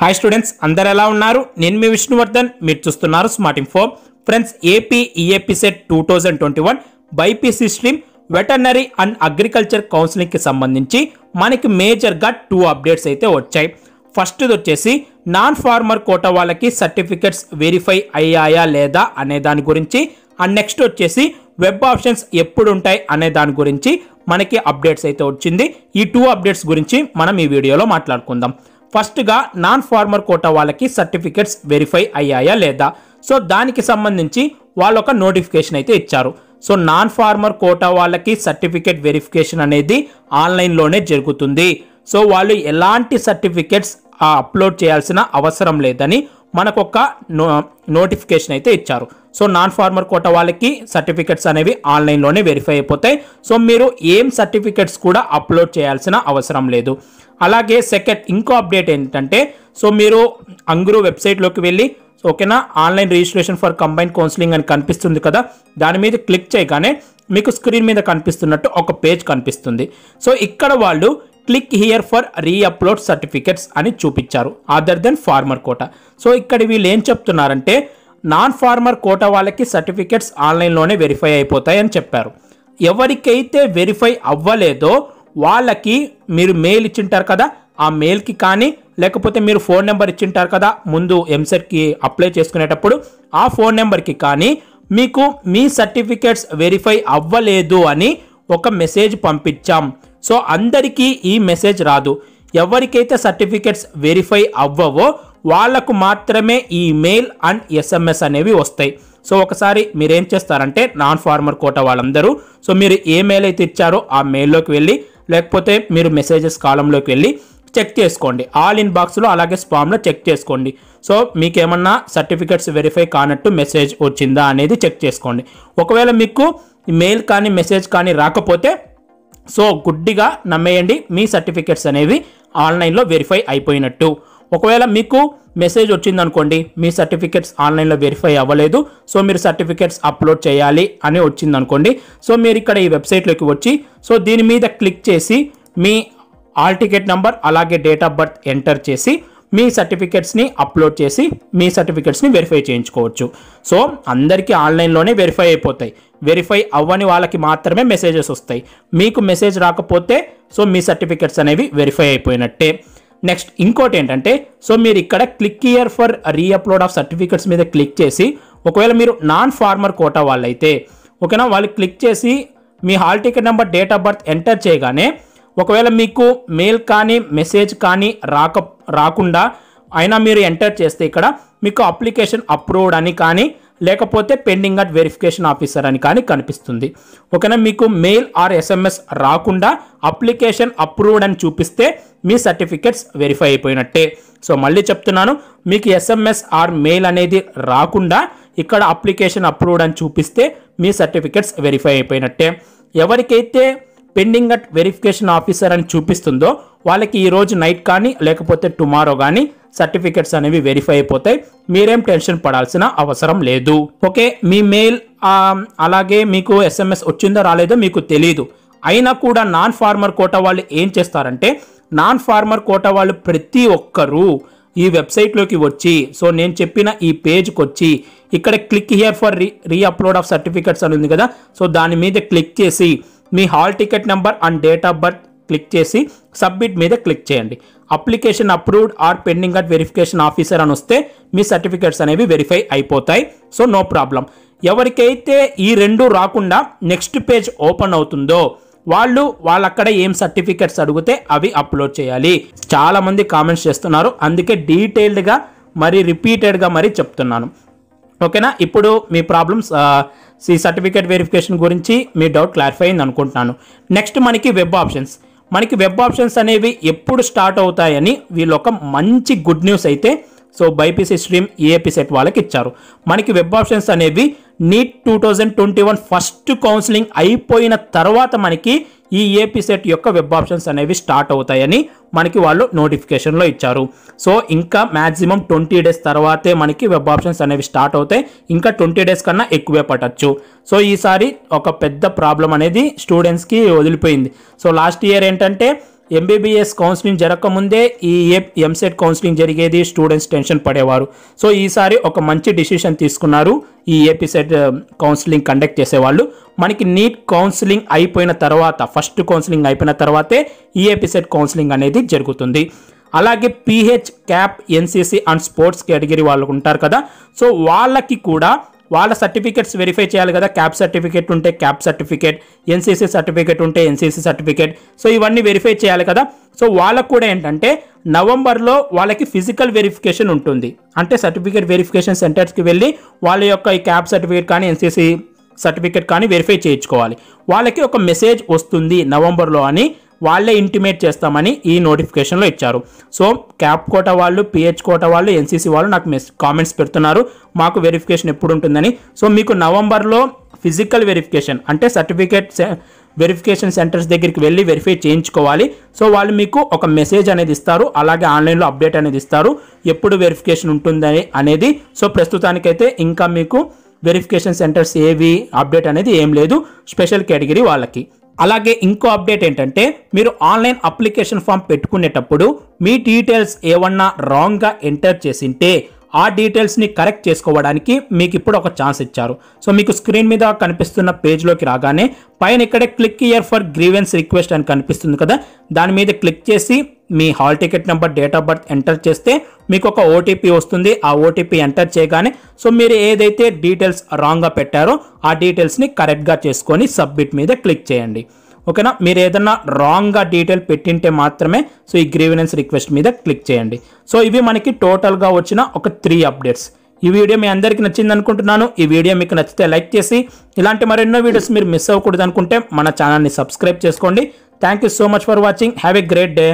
hi students అందరు ఎలా ఉన్నారు నేను మీ విష్ణువర్ధన్ మీరు చూస్తున్నారు smart info friends AP EAPCET two thousand twenty one BiPC stream veterinary and agriculture కౌన్సిలింగ్కి సంబంధించి మనకి మేజర్గా టూ అప్డేట్స్ అయితే వచ్చాయి ఫస్ట్ది వచ్చేసి నాన్ ఫార్మర్ కోట వాళ్ళకి సర్టిఫికెట్స్ వెరిఫై అయ్యాయా లేదా అనే దాని గురించి అండ్ నెక్స్ట్ వచ్చేసి వెబ్ ఆప్షన్స్ ఎప్పుడు ఉంటాయి అనే దాని గురించి మనకి అప్డేట్స్ అయితే వచ్చింది ఈ టూ అప్డేట్స్ గురించి మనం ఈ వీడియోలో మాట్లాడుకుందాం ఫస్ట్గా నాన్ ఫార్మర్ కోటా వాళ్ళకి సర్టిఫికెట్స్ వెరిఫై అయ్యాయా లేదా సో దానికి సంబంధించి వాళ్ళు ఒక నోటిఫికేషన్ అయితే ఇచ్చారు సో నాన్ ఫార్మర్ కోటా వాళ్ళకి సర్టిఫికేట్ వెరిఫికేషన్ అనేది ఆన్లైన్లోనే జరుగుతుంది సో వాళ్ళు ఎలాంటి సర్టిఫికెట్స్ అప్లోడ్ చేయాల్సిన అవసరం లేదని మనకొక నో నోటిఫికేషన్ అయితే ఇచ్చారు సో నాన్ ఫార్మర్ కోట వాళ్ళకి సర్టిఫికెట్స్ అనేవి ఆన్లైన్లోనే వెరిఫై అయిపోతాయి సో మీరు ఏం సర్టిఫికెట్స్ కూడా అప్లోడ్ చేయాల్సిన అవసరం లేదు అలాగే సెకండ్ ఇంకో అప్డేట్ ఏంటంటే సో మీరు అంగురు వెబ్సైట్లోకి వెళ్ళి ఓకేనా online registration for combine counselling అని కనిపిస్తుంది కదా దాని మీద క్లిక్ చేయగానే మీకు స్క్రీన్ మీద కనిపిస్తున్నట్టు ఒక పేజ్ కనిపిస్తుంది సో ఇక్కడ వాళ్ళు click here for reupload certificates అని చూపించారు other than farmer quota so ఇక్కడ వీళ్ళు ఏం చెప్తున్నారంటే నాన్ ఫార్మర్ కోట వాళ్ళకి సర్టిఫికెట్స్ ఆన్లైన్లోనే వెరిఫై అయిపోతాయి అని చెప్పారు ఎవరికైతే వెరిఫై అవ్వలేదో వాళ్ళకి మీరు మెయిల్ ఇచ్చింటారు కదా ఆ మెయిల్కి కానీ లేకపోతే మీరు ఫోన్ నెంబర్ ఇచ్చింటారు కదా ముందు ఎంసెట్కి అప్లై చేసుకునేటప్పుడు ఆ ఫోన్ నెంబర్కి కానీ మీకు మీ సర్టిఫికేట్స్ వెరిఫై అవ్వలేదు అని ఒక మెసేజ్ పంపించాం సో అందరికీ ఈ మెసేజ్ రాదు ఎవరికైతే సర్టిఫికేట్స్ వెరిఫై అవ్వవో వాళ్లకు మాత్రమే ఈ మెయిల్ అండ్ ఎస్ఎంఎస్ అనేవి వస్తాయి సో ఒకసారి మీరేం చేస్తారంటే నాన్ ఫార్మర్ కోట వాళ్ళందరూ సో మీరు ఏ మెయిల్ అయితే ఇచ్చారో ఆ మెయిల్లోకి వెళ్ళి లేకపోతే మీరు మెసేజెస్ కాలంలోకి వెళ్ళి చెక్ చేసుకోండి ఆల్ ఇన్ బాక్స్లో అలాగే స్పామ్లో చెక్ చేసుకోండి సో మీకేమన్నా సర్టిఫికెట్స్ వెరిఫై కానట్టు మెసేజ్ వచ్చిందా అనేది చెక్ చేసుకోండి ఒకవేళ మీకు మెయిల్ కానీ మెసేజ్ కానీ రాకపోతే సో గుడ్డిగా నమ్మేయండి మీ సర్టిఫికెట్స్ అనేవి ఆన్లైన్లో వెరిఫై అయిపోయినట్టు ఒకవేళ మీకు మెసేజ్ వచ్చిందనుకోండి మీ సర్టిఫికెట్స్ ఆన్లైన్లో వెరిఫై అవ్వలేదు సో మీరు సర్టిఫికెట్స్ అప్లోడ్ చేయాలి అని వచ్చిందనుకోండి సో మీరు ఇక్కడ ఈ వెబ్సైట్లోకి వచ్చి సో దీని మీద క్లిక్ చేసి మీ ఆల్ టికెట్ నెంబర్ అలాగే డేట్ ఆఫ్ బర్త్ ఎంటర్ చేసి మీ సర్టిఫికెట్స్ని అప్లోడ్ చేసి మీ సర్టిఫికెట్స్ని వెరిఫై చేయించుకోవచ్చు సో అందరికీ ఆన్లైన్లోనే వెరిఫై అయిపోతాయి వెరిఫై అవ్వని వాళ్ళకి మాత్రమే మెసేజెస్ వస్తాయి మీకు మెసేజ్ రాకపోతే సో మీ సర్టిఫికెట్స్ అనేవి వెరిఫై అయిపోయినట్టే నెక్స్ట్ ఇంకోటి ఏంటంటే సో మీరు ఇక్కడ click here for reupload of certificates మీద క్లిక్ చేసి ఒకవేళ మీరు నాన్ ఫార్మర్ కోటా వాళ్ళైతే ఓకేనా వాళ్ళు క్లిక్ చేసి మీ hall ticket number date of birth enter చేయగానే ఒకవేళ మీకు మెయిల్ కానీ మెసేజ్ కానీ రాక రాకుండా అయినా మీరు ఎంటర్ చేస్తే ఇక్కడ మీకు అప్లికేషన్ అప్రూవ్డ్ అని కానీ లేకపోతే పెండింగ్ అట్ వెరిఫికేషన్ ఆఫీసర్ అని కానీ కనిపిస్తుంది ఓకేనా మీకు మెయిల్ ఆర్ ఎస్ఎంఎస్ రాకుండా అప్లికేషన్ అప్రూవ్డ్ అని చూపిస్తే మీ సర్టిఫికెట్స్ వెరిఫై అయిపోయినట్టే సో మళ్ళీ చెప్తున్నాను మీకు ఎస్ఎంఎస్ ఆర్ మెయిల్ అనేది రాకుండా ఇక్కడ అప్లికేషన్ అప్రూవ్డ్ అని చూపిస్తే మీ సర్టిఫికెట్స్ వెరిఫై అయిపోయినట్టే ఎవరికైతే పెండింగ్ అట్ వెరిఫికేషన్ ఆఫీసర్ అని చూపిస్తుందో వాళ్ళకి ఈ రోజు నైట్ కానీ లేకపోతే టుమారో కానీ సర్టిఫికెట్స్ అనేవి వెరిఫై అయిపోతాయి మీరేం టెన్షన్ పడాల్సిన అవసరం లేదు ఓకే మీ మెయిల్ అలాగే మీకు ఎస్ఎంఎస్ వచ్చిందో రాలేదో మీకు తెలియదు అయినా కూడా నాన్ ఫార్మర్ కోట వాళ్ళు ఏం చేస్తారంటే నాన్ ఫార్మర్ కోట వాళ్ళు ప్రతి ఒక్కరూ ఈ వెబ్సైట్లోకి వచ్చి సో నేను చెప్పిన ఈ పేజ్కి వచ్చి ఇక్కడ click here for re reupload of certificates అని ఉంది కదా సో దాని మీద క్లిక్ చేసి మీ hall ticket number and date of birth click చేసి సబ్మిట్ మీద క్లిక్ చేయండి application approved or pending at verification officer అని వస్తే మీ సర్టిఫికేట్స్ అనేవి వెరిఫై అయిపోతాయి సో నో ప్రాబ్లం ఎవరికైతే ఈ రెండు రాకుండా నెక్స్ట్ పేజ్ ఓపెన్ అవుతుందో వాళ్ళు వాళ్ళక్కడ ఏం సర్టిఫికేట్స్ అడిగితే అవి అప్లోడ్ చేయాలి చాలామంది కామెంట్స్ చేస్తున్నారు అందుకే డీటెయిల్డ్గా మరి రిపీటెడ్గా మరి చెప్తున్నాను ఓకేనా ఇప్పుడు మీ ప్రాబ్లమ్స్ ఈ సర్టిఫికేట్ వెరిఫికేషన్ గురించి మీ డౌట్ క్లారిఫై అయింది అనుకుంటున్నాను నెక్స్ట్ మనకి వెబ్ ఆప్షన్స్ మనకి వెబ్ ఆప్షన్స్ అనేవి ఎప్పుడు స్టార్ట్ అవుతాయని వీళ్ళు ఒక మంచి గుడ్ న్యూస్ అయితే so BiPC stream AP CET వాళ్ళకి ఇచ్చారు మనకి వెబ్ ఆప్షన్స్ అనేవి NEET two thousand twenty one first counselling అయిపోయిన తర్వాత మనకి ఈ ఏపీ సెట్ యొక్క వెబ్ ఆప్షన్స్ అనేవి స్టార్ట్ అవుతాయని మనకి వాళ్ళు నోటిఫికేషన్లో ఇచ్చారు సో ఇంకా మ్యాక్సిమం ట్వంటీ డేస్ తర్వాతే మనకి వెబ్ ఆప్షన్స్ అనేవి స్టార్ట్ అవుతాయి ఇంకా ట్వంటీ డేస్ కన్నా ఎక్కువే పట్టచ్చు సో ఈసారి ఒక పెద్ద ప్రాబ్లం అనేది స్టూడెంట్స్కి వదిలిపోయింది సో లాస్ట్ ఇయర్ ఏంటంటే ఎంబీబీఎస్ కౌన్సిలింగ్ జరగకముందే ఈ ఎంసెట్ కౌన్సిలింగ్ e జరిగేది స్టూడెంట్స్ టెన్షన్ పడేవారు సో ఈసారి ఒక మంచి డిసిషన్ తీసుకున్నారు ఈ ఏపీసెట్ కౌన్సిలింగ్ కండక్ట్ చేసేవాళ్ళు మనకి నీట్ కౌన్సిలింగ్ అయిపోయిన తర్వాత ఫస్ట్ కౌన్సిలింగ్ అయిపోయిన తర్వాతే ఈ ఏపీసెట్ కౌన్సిలింగ్ అనేది జరుగుతుంది అలాగే PH CAP NCC and sports category వాళ్ళు ఉంటారు కదా సో వాళ్ళకి కూడా వాళ్ళ సర్టిఫికేట్స్ వెరిఫై చేయాలి కదా క్యాప్ సర్టిఫికేట్ ఉంటే క్యాప్ సర్టిఫికేట్ ఎన్సీసీ సర్టిఫికేట్ ఉంటే ఎన్సీసీ సర్టిఫికేట్ సో ఇవన్నీ వెరిఫై చేయాలి కదా సో వాళ్ళకు కూడా ఏంటంటే నవంబర్లో వాళ్ళకి ఫిజికల్ వెరిఫికేషన్ ఉంటుంది అంటే సర్టిఫికేట్ వెరిఫికేషన్ సెంటర్స్కి వెళ్ళి వాళ్ళ యొక్క ఈ క్యాప్ సర్టిఫికేట్ కానీ ఎన్సీసీ సర్టిఫికేట్ కానీ వెరిఫై చేయించుకోవాలి వాళ్ళకి ఒక మెసేజ్ వస్తుంది నవంబర్లో అని వాళ్ళే ఇంటిమేట్ చేస్తామని ఈ నోటిఫికేషన్లో ఇచ్చారు సో క్యాప్ కోట వాళ్ళు పిహెచ్ కోట వాళ్ళు ఎన్సీసీ వాళ్ళు నాకు మెస్ కామెంట్స్ పెడుతున్నారు మాకు వెరిఫికేషన్ ఎప్పుడు ఉంటుందని సో మీకు నవంబర్లో ఫిజికల్ వెరిఫికేషన్ అంటే సర్టిఫికేట్ వెరిఫికేషన్ సెంటర్స్ దగ్గరికి వెళ్ళి వెరిఫై చేయించుకోవాలి సో వాళ్ళు మీకు ఒక మెసేజ్ అనేది ఇస్తారు అలాగే ఆన్లైన్లో అప్డేట్ అనేది ఇస్తారు ఎప్పుడు వెరిఫికేషన్ ఉంటుందని అనేది సో ప్రస్తుతానికైతే ఇంకా మీకు వెరిఫికేషన్ సెంటర్స్ ఏవి అప్డేట్ అనేది ఏం లేదు స్పెషల్ కేటగిరీ వాళ్ళకి అలాగే ఇంకో అప్డేట్ ఏంటంటే మీరు ఆన్లైన్ అప్లికేషన్ ఫామ్ పెట్టుకునేటప్పుడు మీ డీటెయిల్స్ ఏమన్నా రాంగ్గా ఎంటర్ చేసింటే ఆ డీటెయిల్స్ని కరెక్ట్ చేసుకోవడానికి మీకు ఇప్పుడు ఒక ఛాన్స్ ఇచ్చారు సో మీకు స్క్రీన్ మీద కనిపిస్తున్న పేజ్లోకి రాగానే పైన ఇక్కడే click here for grievance request అని కనిపిస్తుంది కదా దాని మీద క్లిక్ చేసి మీ hall ticket number date of birth enter చేస్తే మీకు ఒక ఓటీపీ వస్తుంది ఆ ఓటీపీ ఎంటర్ చేయగానే సో మీరు ఏదైతే డీటెయిల్స్ రాంగ్గా పెట్టారో ఆ డీటెయిల్స్ని కరెక్ట్గా చేసుకొని సబ్మిట్ మీద క్లిక్ చేయండి ఓకేనా మీరు ఏదన్నా రాంగ్గా డీటెయిల్ పెట్టింటే మాత్రమే సో ఈ గ్రీవెనెన్స్ రిక్వెస్ట్ మీద క్లిక్ చేయండి సో ఇవి మనకి టోటల్గా వచ్చిన ఒక త్రీ అప్డేట్స్ ఈ వీడియో మీ అందరికీ నచ్చింది అనుకుంటున్నాను ఈ వీడియో మీకు నచ్చితే లైక్ చేసి ఇలాంటి మరెన్నో వీడియోస్ మీరు మిస్ అవ్వకూడదు అనుకుంటే మన ఛానల్ని సబ్స్క్రైబ్ చేసుకోండి thank you so much for watching have a great day